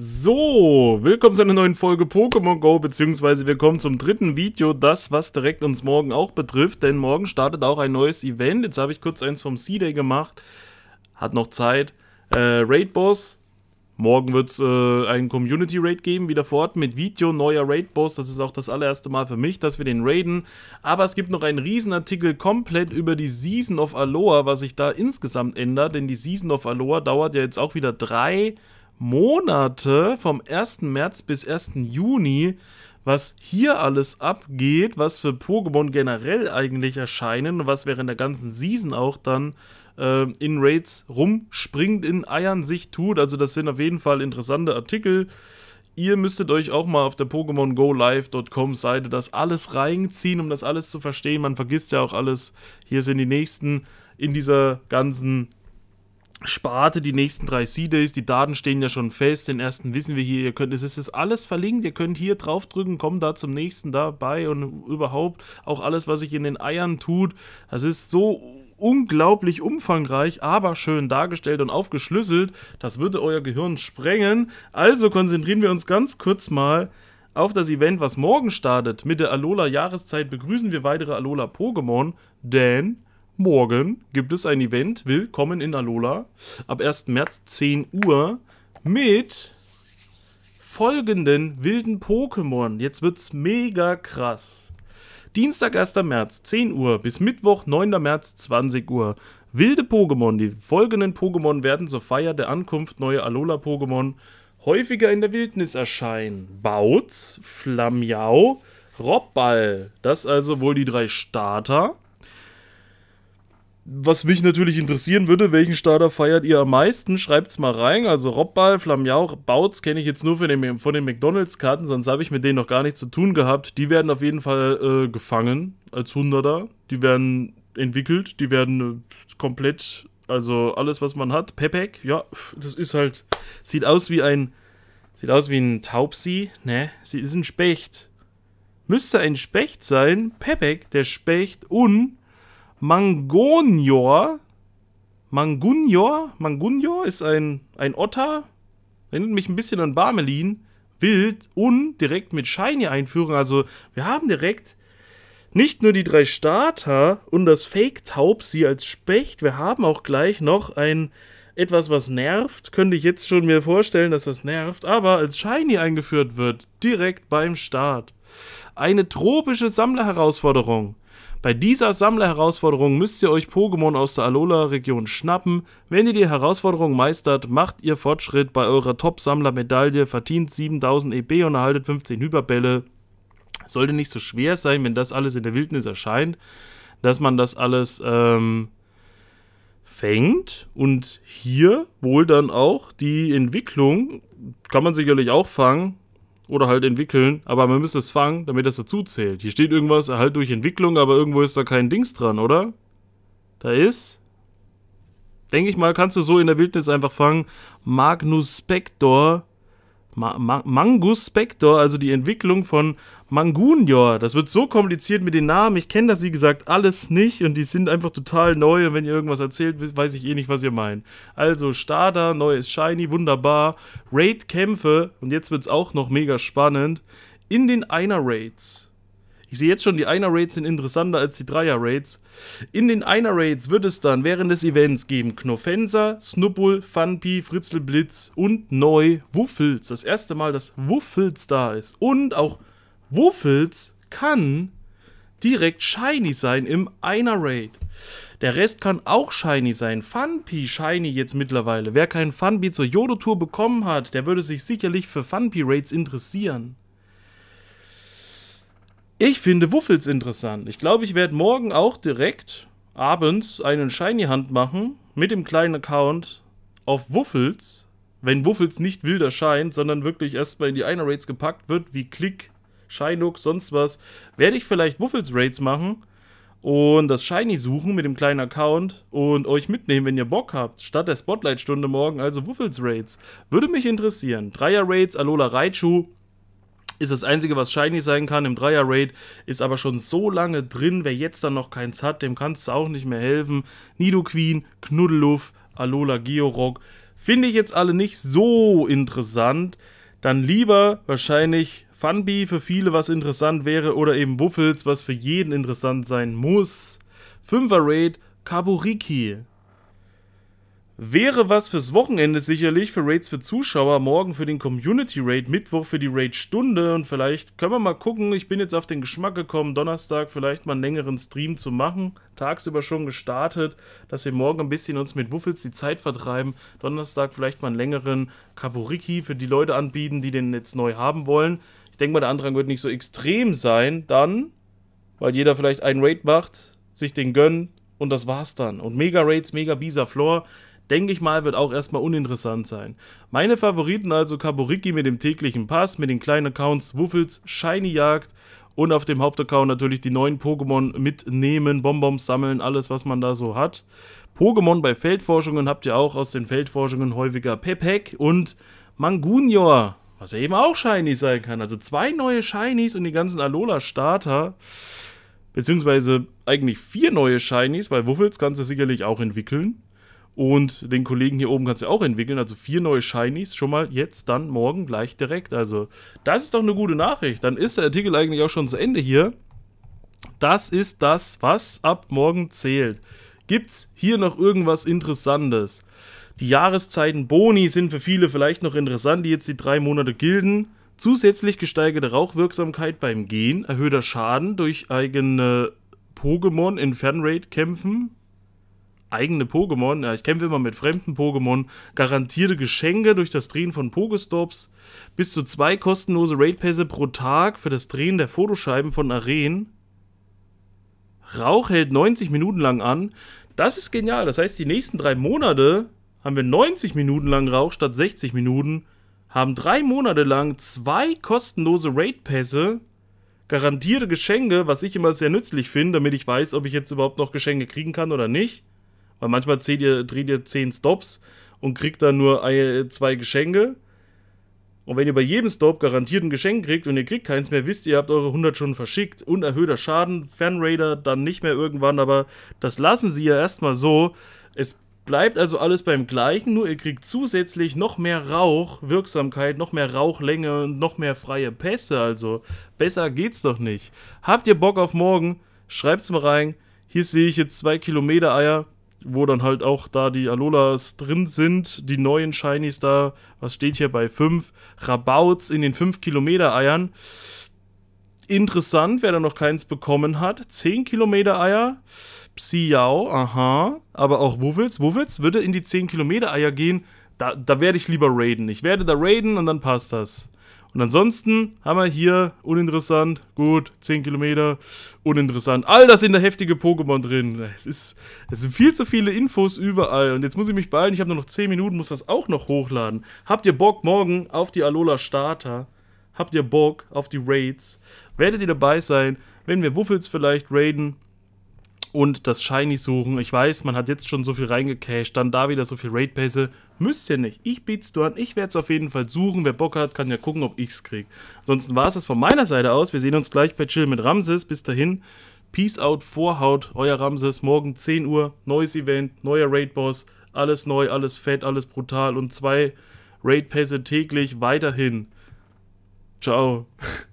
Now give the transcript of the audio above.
So, willkommen zu einer neuen Folge Pokémon Go, beziehungsweise willkommen zum dritten Video, das was direkt uns morgen auch betrifft, denn morgen startet auch ein neues Event. Jetzt habe ich kurz eins vom C-Day gemacht, hat noch Zeit. Äh, Raid Boss, morgen wird es äh, einen Community Raid geben, wieder fort mit Video, neuer Raid Boss. Das ist auch das allererste Mal für mich, dass wir den raiden. Aber es gibt noch einen Riesenartikel komplett über die Season of Aloha, was sich da insgesamt ändert, denn die Season of Aloha dauert ja jetzt auch wieder drei Jahre Monate vom 1. März bis 1. Juni, was hier alles abgeht, was für Pokémon generell eigentlich erscheinen, und was während der ganzen Season auch dann äh, in Raids rumspringt, in Eiern sich tut. Also das sind auf jeden Fall interessante Artikel. Ihr müsstet euch auch mal auf der PokémonGoLive.com Seite das alles reinziehen, um das alles zu verstehen. Man vergisst ja auch alles. Hier sind die nächsten in dieser ganzen Sparte, die nächsten drei C-Days, die Daten stehen ja schon fest, den ersten wissen wir hier, ihr könnt, es ist alles verlinkt, ihr könnt hier draufdrücken, kommt da zum nächsten dabei und überhaupt auch alles, was sich in den Eiern tut, das ist so unglaublich umfangreich, aber schön dargestellt und aufgeschlüsselt, das würde euer Gehirn sprengen, also konzentrieren wir uns ganz kurz mal auf das Event, was morgen startet. Mit der Alola-Jahreszeit begrüßen wir weitere Alola-Pokémon, denn morgen gibt es ein Event, Willkommen in Alola, ab 1. März 10 Uhr mit folgenden wilden Pokémon. Jetzt wird's mega krass. Dienstag, 1. März, 10 Uhr bis Mittwoch, 9. März, 20 Uhr. Wilde Pokémon. Die folgenden Pokémon werden zur Feier der Ankunft neue Alola-Pokémon häufiger in der Wildnis erscheinen. Bautz, Flamiau, Robball. Das also wohl die drei Starter was mich natürlich interessieren würde, welchen Starter feiert ihr am meisten? Schreibt's mal rein. Also Robbal, Flamjauch, Bautz kenne ich jetzt nur von den, von den McDonalds-Karten, sonst habe ich mit denen noch gar nichts zu tun gehabt. Die werden auf jeden Fall äh, gefangen als Hunderter. Die werden entwickelt, die werden äh, komplett, also alles, was man hat. Pepek, ja, das ist halt, sieht aus wie ein, sieht aus wie ein Taubsi, ne? Sie ist ein Specht. Müsste ein Specht sein, Pepek, der Specht und Mangonior. Mangunior? Mangunior ist ein, ein Otter. Erinnert mich ein bisschen an Barmelin. Wild und direkt mit Shiny-Einführung. Also, wir haben direkt nicht nur die drei Starter und das Fake-Taubsi als Specht, wir haben auch gleich noch ein etwas, was nervt. Könnte ich jetzt schon mir vorstellen, dass das nervt, aber als Shiny eingeführt wird, direkt beim Start. Eine tropische Sammlerherausforderung. Bei dieser Sammlerherausforderung müsst ihr euch Pokémon aus der Alola-Region schnappen. Wenn ihr die Herausforderung meistert, macht ihr Fortschritt bei eurer Top-Sammler-Medaille, verdient 7000 EB und erhaltet 15 Hyperbälle. Sollte nicht so schwer sein, wenn das alles in der Wildnis erscheint, dass man das alles ähm, fängt. Und hier wohl dann auch die Entwicklung, kann man sicherlich auch fangen, oder halt entwickeln, aber man müsste es fangen, damit das dazu zählt. Hier steht irgendwas, Erhalt durch Entwicklung, aber irgendwo ist da kein Dings dran, oder? Da ist, denke ich mal, kannst du so in der Wildnis einfach fangen, Magnus Spector, Ma Ma Mangus Spector, also die Entwicklung von Mangunior, Das wird so kompliziert mit den Namen. Ich kenne das, wie gesagt, alles nicht. Und die sind einfach total neu. Und wenn ihr irgendwas erzählt, weiß ich eh nicht, was ihr meint. Also Starter, neues Shiny, wunderbar. Raid-Kämpfe. Und jetzt wird es auch noch mega spannend. In den Einer-Raids. Ich sehe jetzt schon, die Einer-Raids sind interessanter als die Dreier-Raids. In den Einer-Raids wird es dann während des Events geben Knofenser, Snubbul, Funpi, Fritzelblitz und neu Wuffels. Das erste Mal, dass Wuffels da ist. Und auch Wuffels kann direkt shiny sein im einer Raid. Der Rest kann auch shiny sein. Funpy shiny jetzt mittlerweile. Wer keinen Funpy zur Jodo-Tour bekommen hat, der würde sich sicherlich für Funpy-Raids interessieren. Ich finde Wuffels interessant. Ich glaube, ich werde morgen auch direkt abends einen Shiny-Hand machen mit dem kleinen Account auf Wuffels. Wenn Wuffels nicht wild erscheint, sondern wirklich erstmal in die Einer-Raids gepackt wird, wie Klick Shiluk, sonst was, werde ich vielleicht Wuffels Raids machen und das Shiny suchen mit dem kleinen Account und euch mitnehmen, wenn ihr Bock habt, statt der Spotlight-Stunde morgen, also Wuffels Raids. Würde mich interessieren. Dreier Raids, Alola Raichu, ist das Einzige, was shiny sein kann im Dreier-Raid, ist aber schon so lange drin, wer jetzt dann noch keins hat, dem kannst du auch nicht mehr helfen. Nidoqueen, Knuddeluff, Alola Georock, finde ich jetzt alle nicht so interessant dann lieber wahrscheinlich Funby für viele was interessant wäre oder eben Wuffels, was für jeden interessant sein muss. Fünfer Raid Kaburiki. Wäre was fürs Wochenende sicherlich, für Raids für Zuschauer, morgen für den Community Raid, Mittwoch für die Raid-Stunde und vielleicht können wir mal gucken, ich bin jetzt auf den Geschmack gekommen, Donnerstag vielleicht mal einen längeren Stream zu machen, tagsüber schon gestartet, dass wir morgen ein bisschen uns mit Wuffels die Zeit vertreiben, Donnerstag vielleicht mal einen längeren Kaburiki für die Leute anbieten, die den jetzt neu haben wollen. Ich denke mal, der Antrag wird nicht so extrem sein, dann, weil jeder vielleicht einen Raid macht, sich den gönnt, und das war's dann. Und Mega Raids, Mega Bisa Floor denke ich mal, wird auch erstmal uninteressant sein. Meine Favoriten also Kaboriki mit dem täglichen Pass, mit den kleinen Accounts Wuffels, Shiny Jagd und auf dem Hauptaccount natürlich die neuen Pokémon mitnehmen, Bonbons sammeln, alles was man da so hat. Pokémon bei Feldforschungen habt ihr auch aus den Feldforschungen häufiger Pepek und Mangunior, was ja eben auch Shiny sein kann. Also zwei neue Shinies und die ganzen Alola-Starter beziehungsweise eigentlich vier neue Shinies, weil Wuffels kannst du sicherlich auch entwickeln. Und den Kollegen hier oben kannst du auch entwickeln. Also vier neue Shinies schon mal jetzt, dann morgen gleich direkt. Also das ist doch eine gute Nachricht. Dann ist der Artikel eigentlich auch schon zu Ende hier. Das ist das, was ab morgen zählt. Gibt es hier noch irgendwas Interessantes? Die Jahreszeiten Boni sind für viele vielleicht noch interessant, die jetzt die drei Monate gilden. Zusätzlich gesteigerte Rauchwirksamkeit beim Gehen, erhöhter Schaden durch eigene Pokémon in Fernraid-Kämpfen, eigene Pokémon, ja, ich kämpfe immer mit fremden Pokémon, garantierte Geschenke durch das Drehen von Pokestops, bis zu zwei kostenlose Raidpässe pro Tag für das Drehen der Fotoscheiben von Arenen. Rauch hält 90 Minuten lang an. Das ist genial. Das heißt, die nächsten drei Monate haben wir 90 Minuten lang Rauch statt 60 Minuten, haben drei Monate lang zwei kostenlose Raidpässe. garantierte Geschenke, was ich immer sehr nützlich finde, damit ich weiß, ob ich jetzt überhaupt noch Geschenke kriegen kann oder nicht weil manchmal zählt ihr, dreht ihr 10 Stops und kriegt dann nur ein, zwei Geschenke. Und wenn ihr bei jedem Stop garantiert ein Geschenk kriegt und ihr kriegt keins mehr, wisst ihr, ihr habt eure 100 schon verschickt. Unerhöhter Schaden, Fanraider dann nicht mehr irgendwann, aber das lassen sie ja erstmal so. Es bleibt also alles beim Gleichen, nur ihr kriegt zusätzlich noch mehr Rauchwirksamkeit, noch mehr Rauchlänge und noch mehr freie Pässe. Also besser geht's doch nicht. Habt ihr Bock auf morgen? Schreibt's mal rein. Hier sehe ich jetzt zwei Kilometer Eier wo dann halt auch da die Alolas drin sind, die neuen Shinies da, was steht hier bei 5, Rabauts in den 5-Kilometer-Eiern. Interessant, wer da noch keins bekommen hat, 10-Kilometer-Eier, Psiao, aha, aber auch Wuffels. Wuffels würde in die 10-Kilometer-Eier gehen, da, da werde ich lieber raiden. Ich werde da raiden und dann passt das. Und ansonsten haben wir hier uninteressant, gut, 10 Kilometer, uninteressant. All das sind da heftige Pokémon drin. Es, ist, es sind viel zu viele Infos überall. Und jetzt muss ich mich beeilen, ich habe nur noch 10 Minuten, muss das auch noch hochladen. Habt ihr Bock morgen auf die Alola Starter? Habt ihr Bock auf die Raids? Werdet ihr dabei sein, wenn wir Wuffels vielleicht raiden? und das Shiny suchen. Ich weiß, man hat jetzt schon so viel reingecashed, dann da wieder so viel Raid-Pässe. Müsst ihr nicht. Ich biet's dort. Ich werde es auf jeden Fall suchen. Wer Bock hat, kann ja gucken, ob ich's kriege. Ansonsten war es das von meiner Seite aus. Wir sehen uns gleich bei Chill mit Ramses. Bis dahin. Peace out, Vorhaut, euer Ramses. Morgen 10 Uhr, neues Event, neuer Raid-Boss. Alles neu, alles fett, alles brutal und zwei Raid-Pässe täglich weiterhin. Ciao.